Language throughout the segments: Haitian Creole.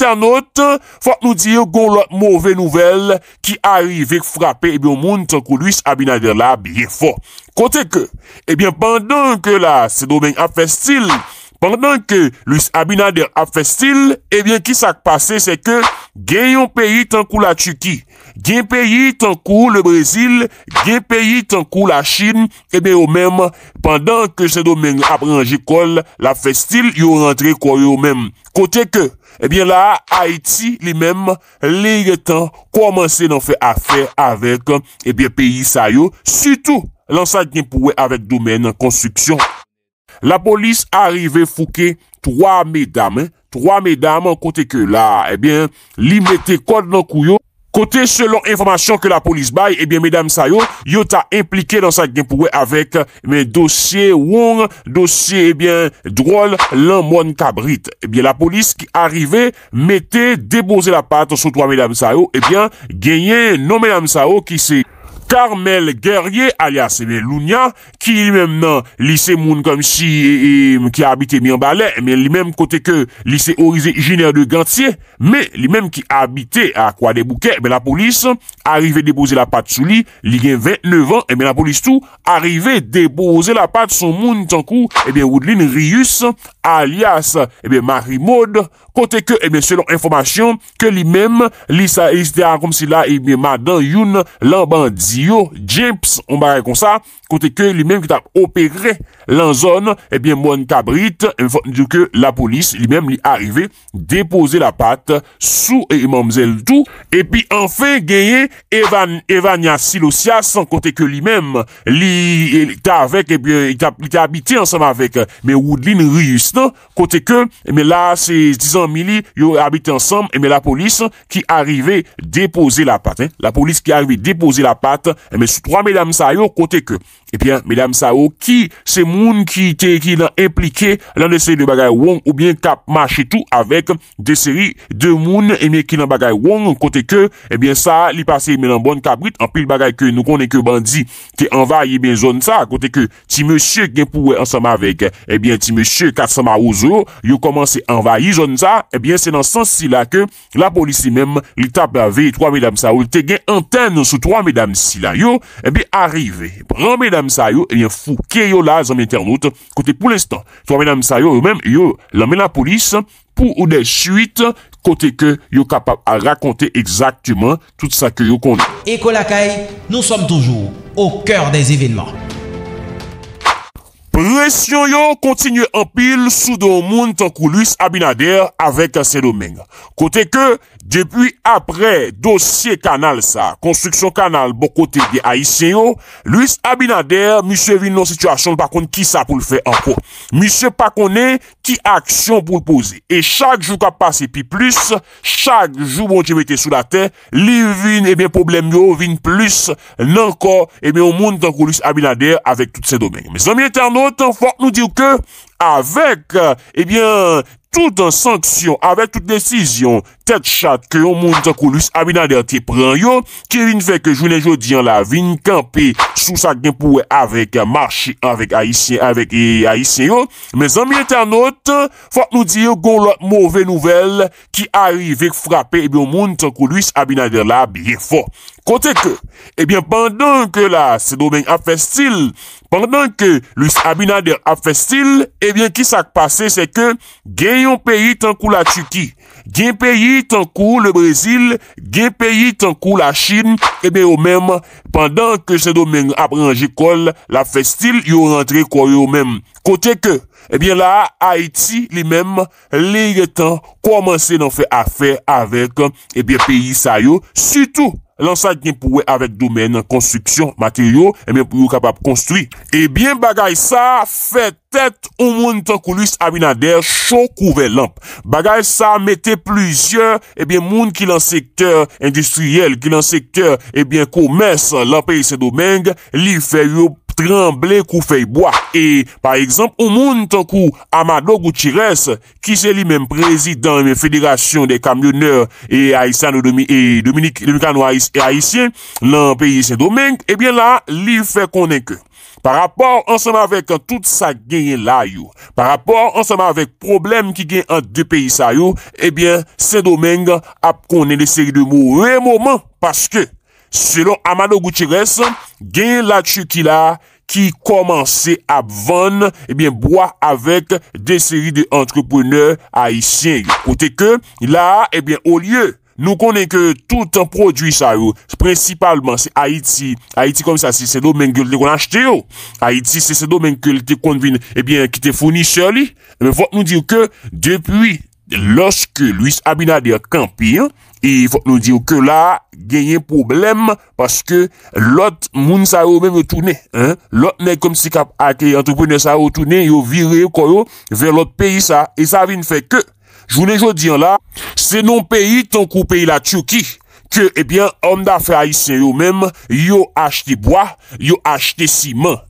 Sernote, fote nou diye goulot mouve nouvel ki arrive ek frape ebyon eh moun tenkou luis abinader eh la biye fote. Kote ke, ebyen pandan ke la se doben ap festil, pandan ke luis abinader ap festil, ebyen ki sak pase se ke... Gen yon peyi tankou la Chuki, gen peyi tankou le Brezil, gen peyi tankou la Chin, e ben yo men, pandan ke se domen apre anji kol, la festil yo rentre kwa yo men. Kote ke, e ben la Haiti li men, le yetan komanse nan fe afer avek, e ben peyi sa yo, sutou lan sa gen pouwe avek domen an konstruksyon. La polis arive fouke, 3 medame, Troa medam, kote ke la, ebyen, eh li mette kod nan kouyo. Kote selon informasyon ke la polis baye, ebyen, eh medam Sayo, yo ta implike dan sa genpouwe avek men dosye wong, dosye, ebyen, eh drol, lan moun kabrit. Ebyen, la polis ki arrive, mette debose la pat sou troa medam Sayo, ebyen, genye non medam Sayo ki se... Carmel Guerrier alias Lounia ki li mèm nan lise moun kom si ki abite mi an balè, li mèm kote ke lise orize jener de gantye mi li mèm ki abite a kwa de bouke la polis arrive depose la pat sou li, li gen 29 an la polis tou arrive depose la pat sou moun tan kou Woodlin Rius alias Marie Maud kote ke selon informasyon ke li mèm lisa este a kom si la madan youn lambandi yo, James, on va comme ça, côté que lui-même qui t'a opéré l'anzone et eh bien, mon cabrit, du que la police, lui-même, lui arrivé, déposer la patte sous et et puis, enfin, gagner Evan, Evania Silosias, côté que lui-même, lui, eh il t'a avec, et bien, il t'a, habité ensemble avec, mais Woodline Rius, Côté que, mais eh là, c'est 10 ans, Mili, ils habité ensemble, et mais la police qui arrivait déposer la patte, hein. La police qui arrivait déposer la patte, eh, mais sous trois mesdames ça, yo, côté que Ebyen, mèdam Saou, oh, ki se moun ki te ki lan implike lan lesey de bagay wong ou bien kap mach etou avek de seri de moun eme ki lan bagay wong kote ke, ebyen sa, li pasey menan bon kabrit anpil bagay ke nou konen ke bandi te envaye ben zon sa, kote ke ti monsye gen pouwe ansama vek ebyen ti monsye katsama ouzo yo koman se envaye zon sa ebyen se nan sansi la ke la polisi menm li tap avey, 3 mèdam Saou te gen anten sou 3 mèdam si la yo, ebyen arrive, bran mèdam Eko lakay, nou som toujou Ou kèr des evènements Aisyen yo, kontinye anpil, sou do moun tankou luis abinader avek se domen. Kote ke, depi apre dosye kanal sa, konstruksyon kanal bokote de aisyen yo, luis abinader, misye vin nou situasyon, pa kon, ki sa pou l fe anpo. Misye pa konen, ki aksyon pou l pose. E chak jou ka pase pi plus, chak jou bon di mette sou la ten, li vin, ebyen, problem yo, vin plus, nan kon, e ebyen, moun tankou luis abinader avek tout se domen. Mes amin eternot, anpil. fuck nous dire que Avèk, ebyen, tout an sanksyon, avèk tout desisyon, tèk chat kè yon moun tan kou luis abinader te pran yon, kè yon vek jounen jodi an la vin kampe sou sa genpouè avèk marchi avèk ayisyen, avèk ayisyen yon. Mè zanmye tè an not, fòk nou diyo gò lot mouvè nouvel ki ari vek frapè, ebyen, moun tan kou luis abinader la biye fòk. Kote kè, ebyen, pandan ke la se domen ap fè stil, pandan ke luis abinader ap fè stil, ebyen, Ebyen eh ki sak pase se ke gen yon peyi tankou la Tuki, gen peyi tankou le Brezil, gen peyi tankou la Chin, ebyen eh yo mem, pandan ke se domen apre anji kol, la festil yo rentre eh kwa yo mem. Kote ke, ebyen la Haiti li mem, le yetan komanse nan fe afer avek, ebyen peyi sa yo sutou. lan sa gen pou we avek domen konstriksyon materyo, e men pou yo kapap konstri. Ebyen bagay sa fe tet ou moun tankoulis aminader chok ouve lamp. Bagay sa mette plujyon, ebyen moun ki lan sektor industriyel, ki lan sektor ebyen koumes, lamp e yese domeng, li fe yop. gramble kou feyboa. E, par exemple, ou moun tankou Amadou Goutires, ki se li men prezident men federasyon de kamyoneur e Dominikano Aisyen, lan peyi Saint-Domingue, ebyen eh la, li fe konen ke. Par rapport, ansama vek tout sa genye la yo, par rapport, ansama vek problem ki genye an de peyi sa yo, ebyen Saint-Domingue ap konen de seri de mou. E, mouman, paske, Selon Amado Gutierrez, gen la choukila ki komanse ap van eh boye avèk de seri de antrepreneur Haitien. Pote ke la, ebyen, eh ou liye nou konen ke tout an prodwi sa yo, prensipalman se Haiti, Haiti kom sa, se se do men gyo l te konan chete yo. Haiti se se do men gyo l te konvin, ebyen, ki te founi ser li. Ebyen, eh fote nou dir ke, depi, loske Louis Abinader kampi yo, E fòk nou diyo ke la genyen problem paske lot moun sa yo mèm yo toune. Lot mèk kom si kap akèy entreprenè sa yo toune yo vire yo koro ver lot peyi sa. E sa vin fèk ke, jounè jò diyon la, se non peyi ton kou peyi la Tchouki, ke ebyen eh om da frai se yo mèm yo achte boya, yo achte siman.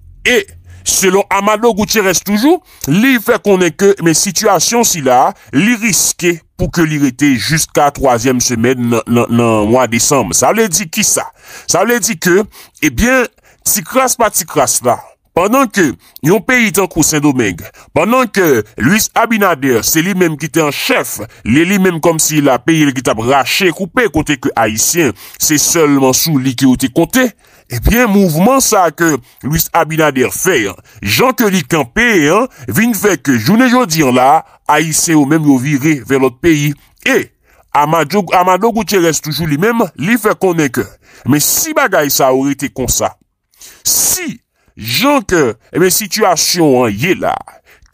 Selon Amado Gutierrez toujou, li fe konen ke men situasyon si la, li riske pou ke li rete jiska 3e semen nan mwa Desembe. Sa wle di ki sa? Sa wle di ke, ebyen, eh si kras pa ti kras la, pandan ke yon peyi tan kousen domeng, pandan ke Luis Abinader se li menm ki te an chef, li li menm kom si la peyi li ki tab rache koupe kote ke Haitien, se solman sou li ki ou te kote, Ebyen, mouvman sa ke Louis Abinader fey, jan ke li kempe, vin fey ke jounen joudian la, Aïtse ou men yo vire ver lot peyi, e, Amadou Gouché reste toujou li men, li fey konen ke. Men si bagay sa ou rete kon sa, si jan ke men eh sityasyon yé la,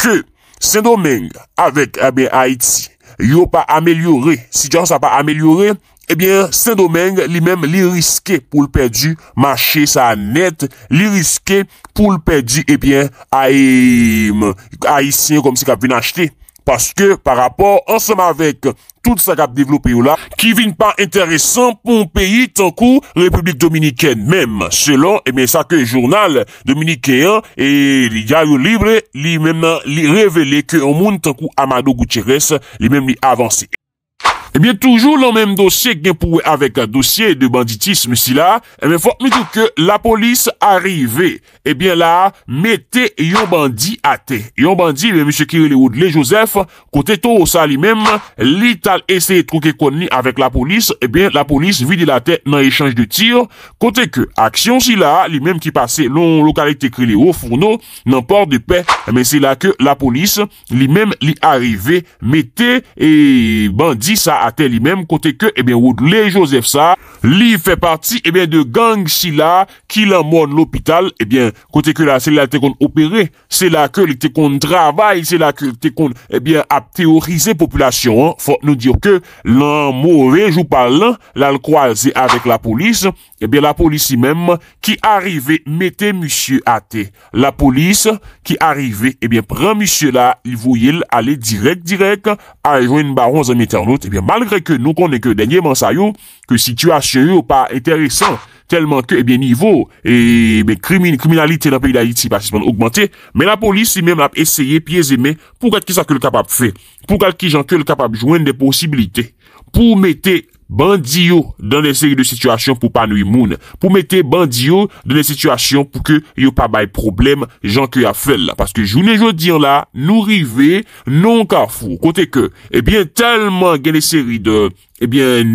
ke Sendo Meng avek eh Aïtse yo pa amelyore, si jan sa pa amelyore, Ebyen, Saint-Domingue li mèm li riske pou l'perdi maché sa net, li riske pou l'perdi, ebyen, a y sinyo kom se kap vin achete. Paske, par rapport, ansem avèk, tout sa kap devlopi ou la, ki vin pa enteresan, Pompéi, tankou, Republik Dominikèn mèm. Selon, ebyen, sake jounal, Dominikèn, e li ya yo libre, li mèm li revele ke an moun, tankou, Amado Gutierrez, li mèm li avansi. Ebyen toujou nan menm dosye gen pouwe avek dosye de banditisme si la, ebyen fok mi tou ke la polis arive, ebyen la, mette yon bandi ate. Yon bandi, menm msir Kiril Eoud, le Josef, kote to sa li menm, li tal ese troke konni avek la polis, ebyen la polis vide la te nan rechange de tir, kote ke aksyon si la, li menm ki pase lon lokalite Kiril Eoud, founo nan port de pe, ebyen si la ke la polis, li menm li arive, mette e bandi sa, atè li mèm kote ke Eben eh Woodley Joseph sa... Li fait partie, eh bien, de gang si là, qui l'emmène l'hôpital, eh bien, côté que là, c'est là qu'on opéré, c'est là que qu'on travaille, c'est là que qu'on, eh bien, a population, hein. Faut nous dire que, l'un mauvais vous parle l'un, hein, là, croisé avec la police, eh bien, la police même, qui arrivait, mettait monsieur à thé La police, qui arrivait, eh bien, prend monsieur là, il voulait aller direct, direct, à joindre baron en internaute. Eh bien, malgré que nous est que dernier ça que situation yon e yon pa enteresan, telman ke, ebyen, nivou, ebyen, kriminalite nan peyi da iti, pasisman augmente, men la polis, si men ap eseye, piye zeme, pou kal ki sa ke l kapap fe, pou kal ki jan ke l kapap jwen de posibilite, pou mette bandiyo, dan de seri de situasyon, pou pa nou imoun, pou mette bandiyo, dan de situasyon, pou ke yon pa bay problem, jan ke yon fel, paske jounen joun diyan la, nou rive, non ka fou, kote ke, ebyen, telman gen de seri de, ebyen,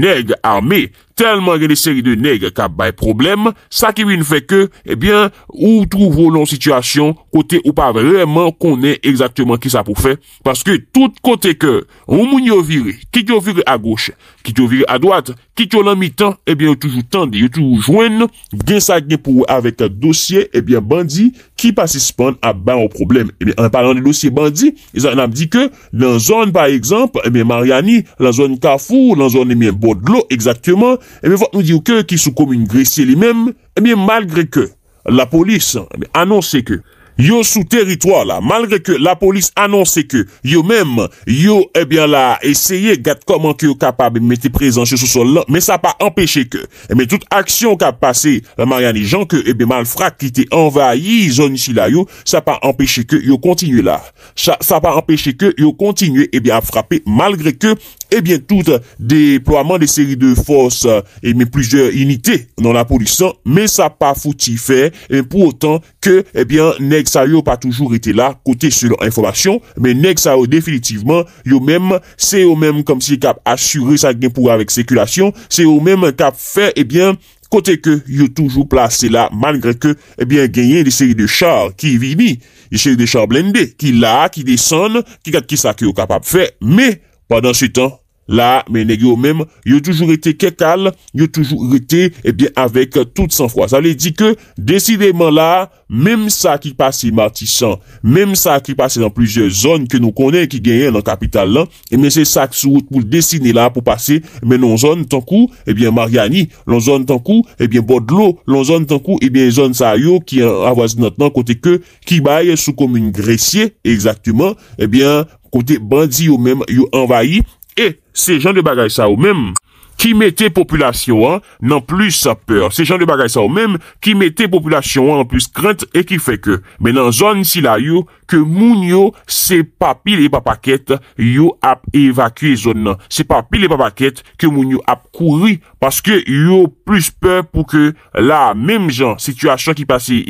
Salman gen de seri de neg ka bay problem, sa ki win fe ke, ebyen, ou trouvo lon situasyon, kote ou pa vreman konen exactement ki sa pou fe, paske tout kote ke, ou moun yo vire, ki yo vire a goche, ki yo vire a doate, ki yo lan mi tan, ebyen, yo toujou tande, yo toujou jwen, gen sa gen pou avek dosye, ebyen, bandi, qui participent à ben au problème. Eh bien, en parlant des dossiers bandits, ils ont dit que, dans zone, par exemple, eh bien, Mariani, la zone Cafou, la zone, eh exactement, eh bien, faut nous dire que, qui sous commune Gressier lui-même, eh bien, malgré que, la police, eh annonce que, yo sous territoire là, malgré que la police annonçait que yo même, yo, eh bien là, essayé gâte comment que yo capable de mettre présent sur ce sol là, mais ça pas empêché que, eh bien, toute action qu'a a passé, la euh, Marianne Jean, que, eh bien, malfrat qui était envahi, zone ici là, yo, ça pas empêché que yo continue là. Ça, ça pas empêché que yo continue, eh bien, à frapper, malgré que eh bien, tout déploiement de séries de forces et eh mais plusieurs unités dans la production, mais ça pas foutu fait. et pour autant que, eh bien, Nexario pas toujours été là, côté sur l'information. mais Nexario, définitivement, yo même, c'est au même comme si cap assuré ça gain pour avec circulation, c'est au même cap fait, eh bien, côté que yo toujours placé là, malgré que, eh bien, gagné des séries de chars qui vini, des séries de chars blindés, qui là, qui descendent, qui, qui ça qui capable faire, mais, pendant ce temps, Là, mais nèg yo même, yo toujours été kekal, yo toujours été eh bien avec euh, toute sang froid. Ça veut dire que décidément là, même ça qui passe martissant même ça qui passe dans plusieurs zones que nous connaissons qui gagnent dans capitale là, et eh mais c'est ça sur route pour dessiner là pour passer mais non zone tant coup, eh bien Mariani, non zone tant coup, eh bien Bordeaux, non zone tant eh bien zone ça yo qui avoisine maintenant côté que qui baille sous commune Gressier exactement, eh bien côté bandit ou même yo envahi E, se jan de bagay sa ou menm, ki me te populasyon an, nan plus sa peur. Se jan de bagay sa ou menm, ki me te populasyon an, nan plus krent e ki feke. Men nan zon si la yo, ke moun yo, se papil e papaket, yo ap evakue zon nan. Se papil e papaket, ke moun yo ap kouri, paske yo plus peur pou ke la menm jan, situasyon ki pase,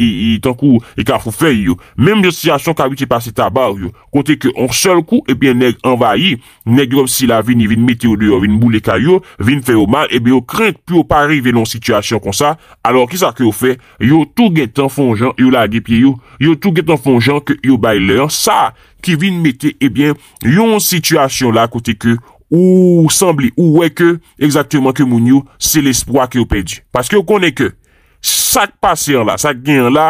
tan kou, e ka fou fe yo, menm jan situasyon ka wite pase tabar yo, kote ke on sol kou, e bien neg envahi, neg yo si la vini vini meteo deyo, vini bouleka yo, vini fè ou mal, e bè ou krenk pou ou pa arrive yon situasyon kon sa, alors ki sa ki ou fè, yon tou get an fonjan yon la agipye yon, yon tou get an fonjan ki yon bay lè an sa, ki vin mette, e bè, yon situasyon la kote ki ou sembli ou wè ki, exactement ki moun yon se l'espoi ki ou pedi, paske ou konè ki, sak pasyen la sak genyan la,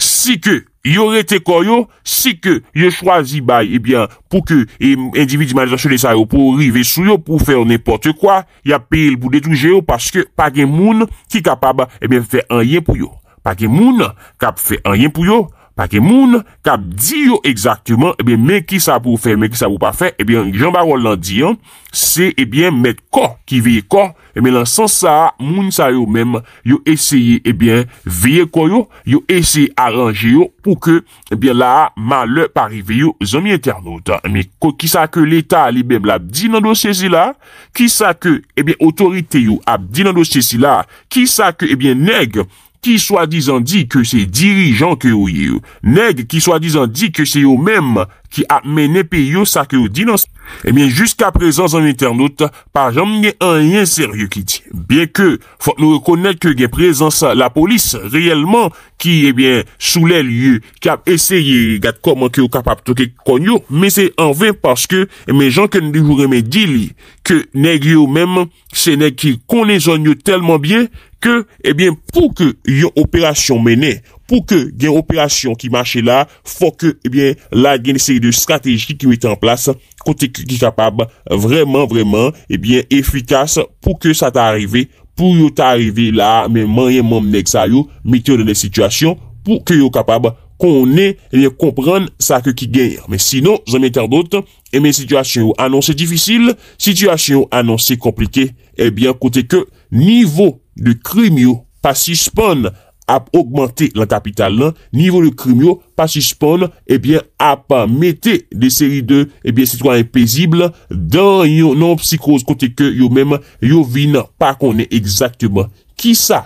si ki Yo rete kon yo, si ke yo chwazi bay, ebyen, eh pou ke eh, individualizasyon de sa yo, pou rive sou yo, pou fè an epote kwa, ya peye l bout de toujè yo, paske pa gen moun ki kapab, ebyen, eh fè an yen pou yo. Pa gen moun kap fè an yen pou yo. Ake moun kap di yo exactyman, ebyen eh men ki sa pou fe, men ki sa pou pa fe, ebyen eh jan barol nan diyon, se ebyen eh met ko ki veye ko, ebyen lan san sa, moun sa yo men yo eseye, ebyen veye ko yo, yo eseye aranje yo pou ke, ebyen la, ma le pari veyo zomi internet. Ebyen, ki sa ke leta li bem la, di nan dosye si la, ki sa ke, ebyen, otorite yo, ap di nan dosye si la, ki sa ke, ebyen, neg, ki swa dizan di ke se dirijan ke ou ye ou. Neg, ki swa dizan di ke se yo menm, ki apme nepe yo sa ke ou dinans. Emen, jiska prezans an internout, pa jam gen an yen seryo ki di. Bien ke, fok nou rekonen ke gen prezans la polis, reyelman ki, eben, soulel yo ki ap eseye gat koman ki yo kapap toke konyo, men se an ven paske, men jan ken di juremen di li ke neg yo menm, se neg ki kone zon yo telman bien, ke, ebyen, eh pou ke yon operasyon mene, pou ke gen operasyon ki mache la, fok ke, ebyen, eh la gen seri de strategi ki met en plas, kote ki kapab vreman, vreman, ebyen, eh efikas pou ke sa ta arrive, pou yo ta arrive la, men man yon moun mnexayou, met yo dene situasyon pou ke yo kapab konen ebyen, kompran sa ke ki genyar. Men sino, zan metan dot, ebyen, situasyon yo anonsi difisil, situasyon yo anonsi komplike, ebyen, kote ke, nivou de krim yo pa sispon ap augmente la kapital nan, nivou de krim yo pa sispon, ebyen eh ap mette de seri 2, ebyen eh se to an e pezible, dan yon nan psikose kote ke yo men, yo vin pa konen ekzakteman, ki sa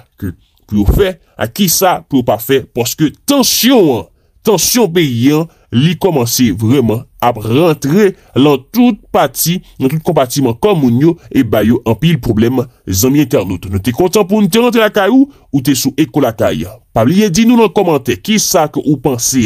pou yo fe, a ki sa pou yo pa fe, poske tensyon, tensyon be yon li komanse vreman, ap rentre lan tout pati, nan tout kompatiman komounyo e bayo an pi il problem zami internet. Nou te kontan pou internet lakay ou, ou te sou ekolakay. Pabliye, di nou nan komante, ki sa ke ou panse,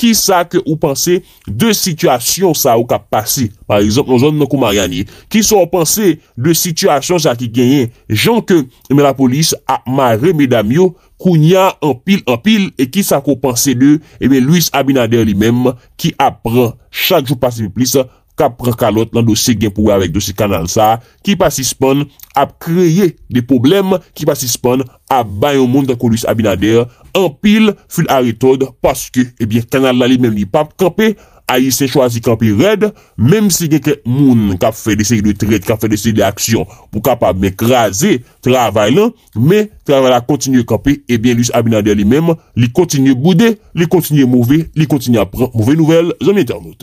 ki sa ke ou panse de situasyon sa ou ka pasi. Par exemple, nou zon nan kou Mariani, ki sa ou panse de situasyon sa ki genyen, jen ke la polis a mare meda myo, kounya an pil an pil, e ki sa ke ou panse de Louis Abinader li menm ki apren chak jou pasi mi plis sa, kap pran kalot nan do se gen pouwe avek do se kanal sa, ki pa sispon ap kreye de poublem, ki pa sispon ap bayon moun tako luis abinader, anpil ful aritod, paske, ebyen, kanal la li men li pap kope, ay se chwazi kope red, menm se gen ke moun kap fe de se de tred, kap fe de se de aksyon, pou kap ap mek raze travay lan, men, travay la kontinye kope, ebyen, luis abinader li men, li kontinye bude, li kontinye mouve, li kontinye ap mouve nouvel, zon internet.